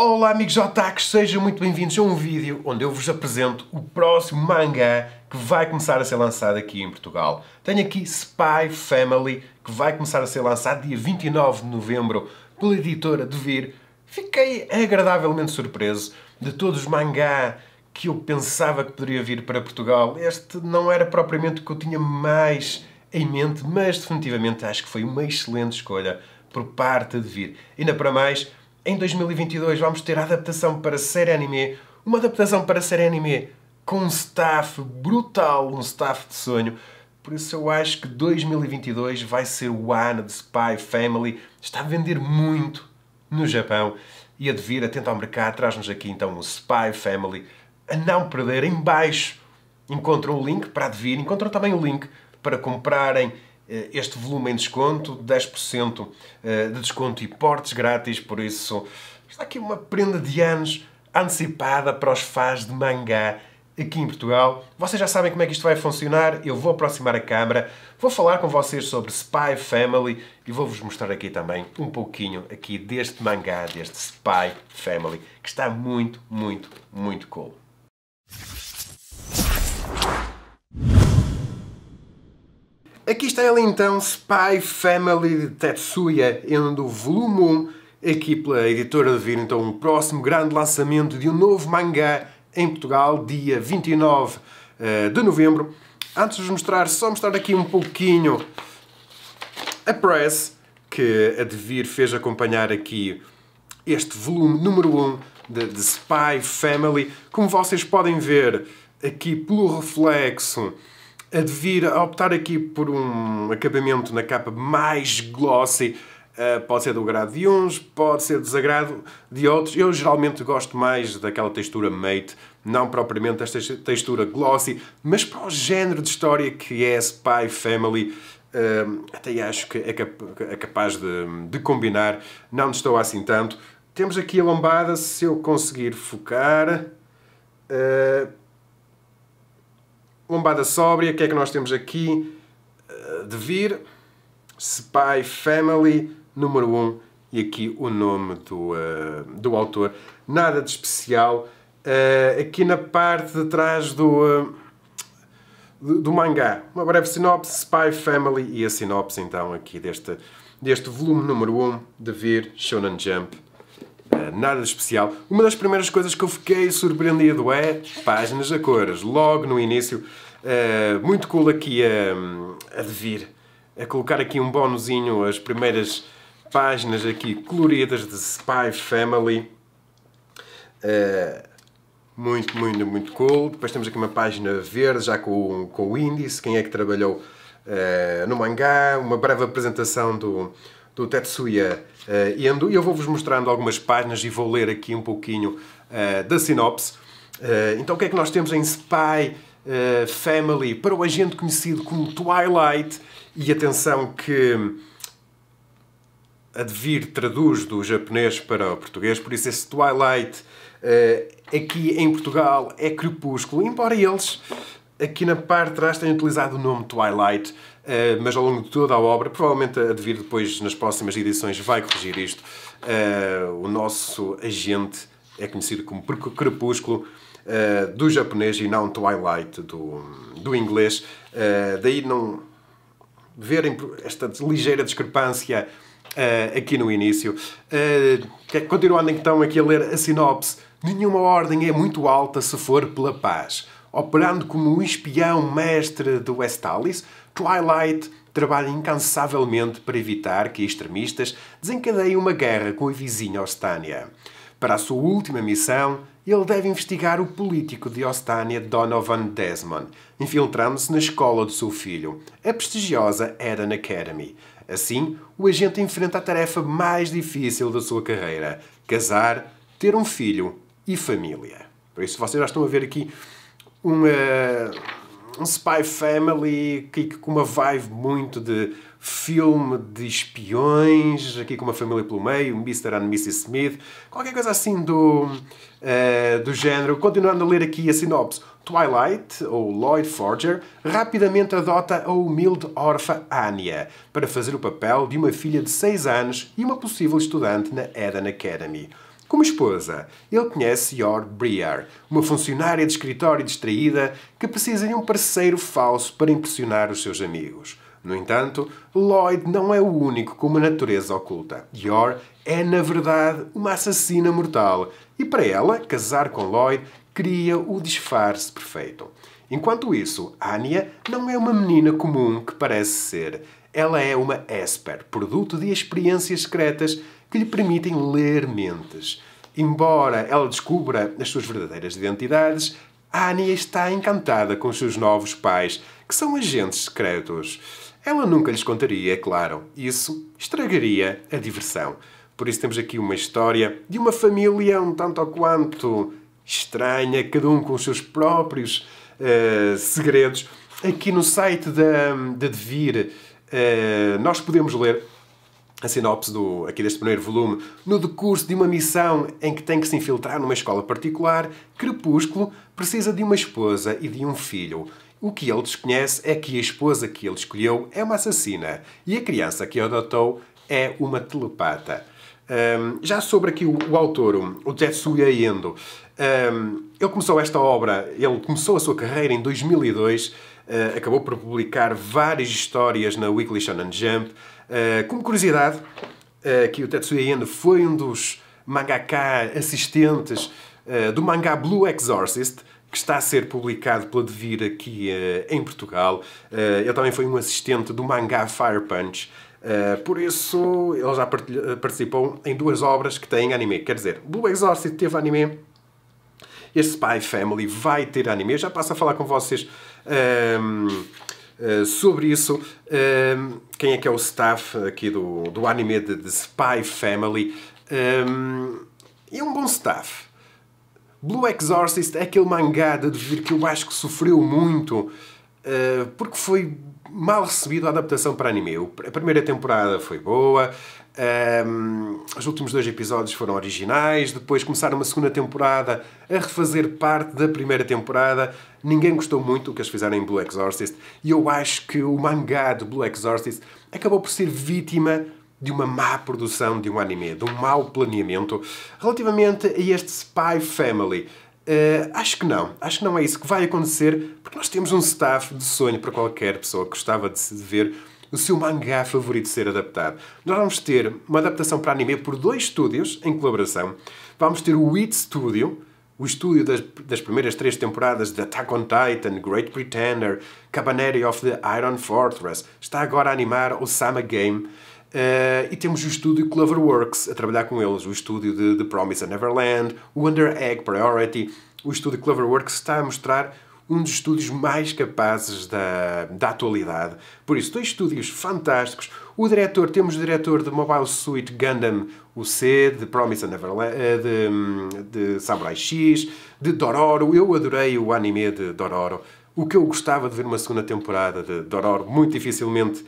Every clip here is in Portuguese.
Olá amigos otakus, sejam muito bem-vindos a um vídeo onde eu vos apresento o próximo mangá que vai começar a ser lançado aqui em Portugal. Tenho aqui Spy Family, que vai começar a ser lançado dia 29 de novembro pela editora Devir. Fiquei agradavelmente surpreso de todos os mangá que eu pensava que poderia vir para Portugal. Este não era propriamente o que eu tinha mais em mente, mas definitivamente acho que foi uma excelente escolha por parte de vir. Ainda para mais, em 2022 vamos ter a adaptação para série anime, uma adaptação para série anime com um staff brutal, um staff de sonho. Por isso eu acho que 2022 vai ser o ano de Spy Family. Está a vender muito no Japão e a devir atento ao mercado traz-nos aqui então o Spy Family. A não perder, em baixo encontram o link para devir, encontram também o link para comprarem eh, este volume em desconto, 10% eh, de desconto e portes grátis, por isso está aqui uma prenda de anos antecipada para os fãs de mangá aqui em Portugal. Vocês já sabem como é que isto vai funcionar, eu vou aproximar a câmara, vou falar com vocês sobre Spy Family e vou-vos mostrar aqui também um pouquinho aqui deste mangá, deste Spy Family, que está muito, muito, muito cool. Aqui está ele então, Spy Family de Tetsuya do Volume 1, aqui pela editora de vir então um próximo grande lançamento de um novo mangá em Portugal, dia 29 eh, de novembro. Antes de mostrar, só mostrar aqui um pouquinho a press que a Devir fez acompanhar aqui este volume número 1 de, de Spy Family. Como vocês podem ver aqui pelo reflexo, a devir a optar aqui por um acabamento na capa mais glossy. Uh, pode ser do agrado de uns, pode ser desagrado de outros. Eu geralmente gosto mais daquela textura mate, não propriamente esta textura glossy, mas para o género de história que é Spy Family, uh, até acho que é, cap é capaz de, de, combinar. Não estou assim tanto. Temos aqui a lombada, se eu conseguir focar. Uh, Lombada sóbria, o que é que nós temos aqui? Eh, de Vir Spy Family, número 1. Um. E aqui o nome do, uh, do autor. Nada de especial. Uh, aqui na parte de trás do, do, do mangá, uma breve sinopse, Spy Family e a sinopse então aqui deste, deste volume número 1 um, de Vir Shonen Jump nada de especial. Uma das primeiras coisas que eu fiquei surpreendido é páginas a cores. Logo no início, uh, muito cool aqui a, a a colocar aqui um bónusinho as primeiras páginas aqui coloridas de Spy Family. Uh, muito, muito, muito cool. Depois temos aqui uma página verde, já com, com o índice, quem é que trabalhou uh, no mangá, uma breve apresentação do, do Tetsuya uh, Endo e eu vou-vos mostrando algumas páginas e vou ler aqui um pouquinho uh, da sinopse. Uh, então, o que é que nós temos em Spy Family para o agente conhecido como Twilight? E atenção que advir traduz do japonês para o português, por isso esse Twilight aqui em Portugal é Crepúsculo, embora eles aqui na parte de trás tenham utilizado o nome Twilight Uh, mas ao longo de toda a obra, provavelmente a devir depois nas próximas edições vai corrigir isto. Uh, o nosso agente é conhecido como Crepúsculo uh, do japonês e não Twilight do, do inglês. daí não verem esta ligeira discrepância aqui no início. continuando então aqui a ler a sinopse, nenhuma ordem é muito alta se for pela paz operando como um espião mestre do Westalis, Twilight trabalha incansavelmente para evitar que extremistas desencadeiem uma guerra com a vizinha Ostânia. Para a sua última missão, ele deve investigar o político de Ostânia Donovan Desmond, infiltrando-se na escola do seu filho, a prestigiosa Eden Academy. Assim, o agente enfrenta a tarefa mais difícil da sua carreira: casar, ter um filho e família. Por isso, vocês já estão a ver aqui uma, um spy family aqui com uma vibe muito de filme de espiões, aqui com uma família pelo meio, Mr. and Mrs. Smith, qualquer coisa assim do, uh, do género. Continuando a ler aqui a sinopse, Twilight, ou Lloyd Forger, rapidamente adota a humilde órfã Anya para fazer o papel de uma filha de 6 anos e uma possível estudante na Eden Academy. Como esposa, ele conhece Yor Breer, uma funcionária de escritório distraída que precisa de um parceiro falso para impressionar os seus amigos. No entanto, Lloyd não é o único com uma natureza oculta. Yor é, na verdade, uma assassina mortal e, para ela, casar com Lloyd cria o disfarce perfeito. Enquanto isso, Anya não é uma menina comum que parece ser. Ela é uma Esper, produto de experiências secretas que lhe permitem ler mentes. Embora ela descubra as suas verdadeiras identidades, Anya está encantada com os seus novos pais, que são agentes secretos. Ela nunca lhes contaria, é claro. Isso estragaria a diversão. Por isso temos aqui uma história de uma família um tanto ou quanto estranha, cada um com os seus próprios uh, segredos. Aqui no site da, da Devir uh, nós podemos ler a sinopse do, aqui deste primeiro volume, no decurso de uma missão em que tem que se infiltrar numa escola particular, Crepúsculo precisa de uma esposa e de um filho. O que ele desconhece é que a esposa que ele escolheu é uma assassina e a criança que adotou é uma telepata. Um, já sobre aqui o, o autor, o Tetsuya Endo, um, ele começou esta obra, ele começou a sua carreira em 2002, uh, ah, acabou por publicar várias histórias na Weekly Shonen Jump, eh, como curiosidade, eh, que o Tetsuya Endo foi um dos mangaká assistentes eh, do mangá Blue Exorcist, que está a ser publicado pela Devir aqui em Portugal. ele também foi um assistente do mangá Fire Punch. por isso, ele já participou em duas obras que têm anime. Quer dizer, Blue Exorcist teve anime, este Spy Family vai ter anime. Eu já passo a falar com vocês ehm, eh, sobre isso, uh, quem é que é o staff aqui do, do anime de, de Spy Family? Um, ehm, é um bom staff. Blue Exorcist é aquele mangá de vir que eu acho que sofreu muito uh, porque foi mal recebido a adaptação para anime. A primeira temporada foi boa, um, os últimos dois episódios foram originais, depois começaram uma segunda temporada a refazer parte da primeira temporada. Ninguém gostou muito do que eles fizeram em Blue Exorcist e eu acho que o mangá de Blue Exorcist acabou por ser vítima de uma má produção de um anime, de um mau planeamento relativamente a este Spy Family. Uh, acho que não. Acho que não é isso que vai acontecer, porque nós temos um staff de sonho para qualquer pessoa que gostava de se ver o seu mangá favorito ser adaptado. Nós vamos ter uma adaptação para anime por dois estúdios em colaboração. Vamos ter o It Studio, o estúdio das, das primeiras três temporadas de Attack on Titan, Great Pretender, Cabaneri of the Iron Fortress, está agora a animar o Sama Game. Uh, e temos o estúdio Cloverworks a trabalhar com eles, o estúdio de The Promise of Neverland, Wonder Egg Priority. O estúdio Cloverworks está a mostrar um dos estúdios mais capazes da, da atualidade. Por isso, dois estúdios fantásticos. O diretor, temos o diretor de Mobile Suit Gundam UC, de Promise Neverland, eh, de, de Samurai X, de Dororo. Eu adorei o anime de Dororo. O que eu gostava de ver uma segunda temporada de Dororo, muito dificilmente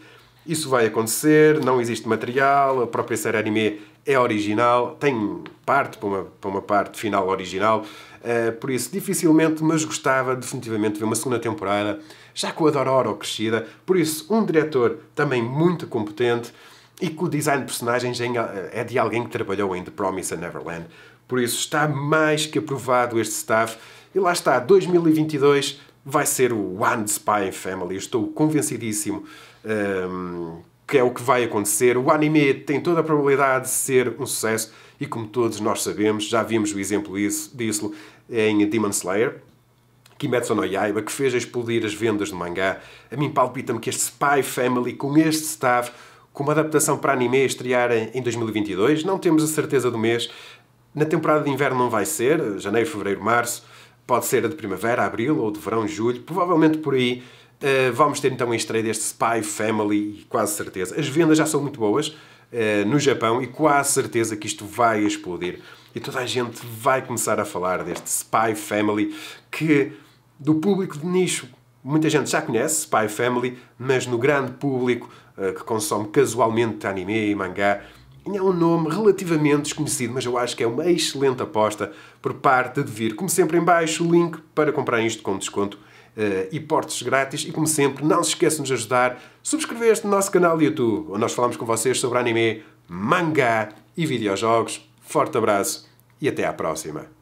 isso vai acontecer, não existe material, a própria série anime é original, tem parte para uma, para uma parte final original, uh, por isso dificilmente, mas gostava definitivamente de ver uma segunda temporada, já com a Dororo crescida, por isso um diretor também muito competente e que o design de personagens é, é de alguém que trabalhou em The Promise and Neverland, por isso está mais que aprovado este staff e lá está, 2022 vai ser o One Spy Family. Estou convencidíssimo um, ehm, que é o que vai acontecer. O anime tem toda a probabilidade de ser um sucesso e, como todos nós sabemos, já vimos o exemplo disso em Demon Slayer. Kimetsu no Yaiba, que fez explodir as vendas do mangá. A mim palpita-me que este Spy Family, com este staff, com uma adaptação para anime a estrear em 2022, não temos a certeza do mês. Na temporada de inverno não vai ser, janeiro, fevereiro, março, Pode ser de primavera, abril ou de verão, julho, provavelmente por aí. Uh, vamos ter então a estreia deste Spy Family, quase certeza. As vendas já são muito boas uh, no Japão e quase certeza que isto vai explodir. E toda a gente vai começar a falar deste Spy Family que, do público de nicho, muita gente já conhece, Spy Family, mas no grande público uh, que consome casualmente anime e mangá, é um nome relativamente desconhecido, mas eu acho que é uma excelente aposta por parte de vir. Como sempre, em baixo o link para comprar isto com desconto uh, e portes grátis. E como sempre, não se esqueçam de nos ajudar. Subscrever este no nosso canal de YouTube, onde nós falamos com vocês sobre anime, mangá e videojogos. Forte abraço e até à próxima.